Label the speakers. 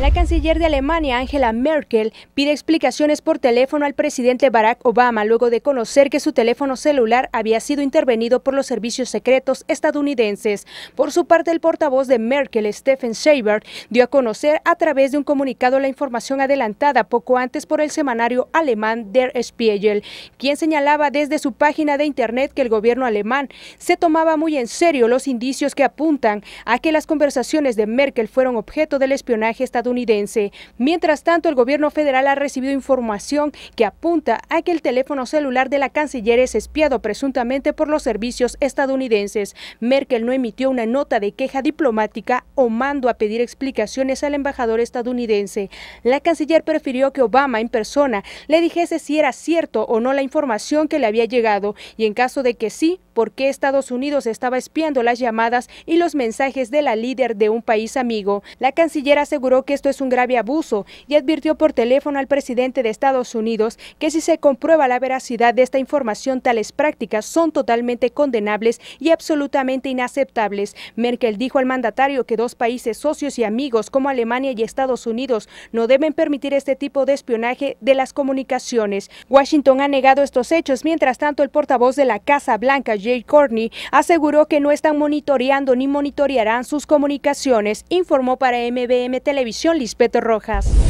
Speaker 1: La canciller de Alemania, Angela Merkel, pide explicaciones por teléfono al presidente Barack Obama luego de conocer que su teléfono celular había sido intervenido por los servicios secretos estadounidenses. Por su parte, el portavoz de Merkel, Stephen Schafer, dio a conocer a través de un comunicado la información adelantada poco antes por el semanario alemán Der Spiegel, quien señalaba desde su página de internet que el gobierno alemán se tomaba muy en serio los indicios que apuntan a que las conversaciones de Merkel fueron objeto del espionaje estadounidense estadounidense. Mientras tanto, el gobierno federal ha recibido información que apunta a que el teléfono celular de la canciller es espiado presuntamente por los servicios estadounidenses. Merkel no emitió una nota de queja diplomática o mando a pedir explicaciones al embajador estadounidense. La canciller prefirió que Obama en persona le dijese si era cierto o no la información que le había llegado y en caso de que sí, por qué Estados Unidos estaba espiando las llamadas y los mensajes de la líder de un país amigo. La canciller aseguró que esto es un grave abuso y advirtió por teléfono al presidente de Estados Unidos que si se comprueba la veracidad de esta información, tales prácticas son totalmente condenables y absolutamente inaceptables. Merkel dijo al mandatario que dos países socios y amigos como Alemania y Estados Unidos no deben permitir este tipo de espionaje de las comunicaciones. Washington ha negado estos hechos, mientras tanto el portavoz de la Casa Blanca, Jay Courtney, aseguró que no están monitoreando ni monitorearán sus comunicaciones, informó para MBM Televisión Lispeto Rojas.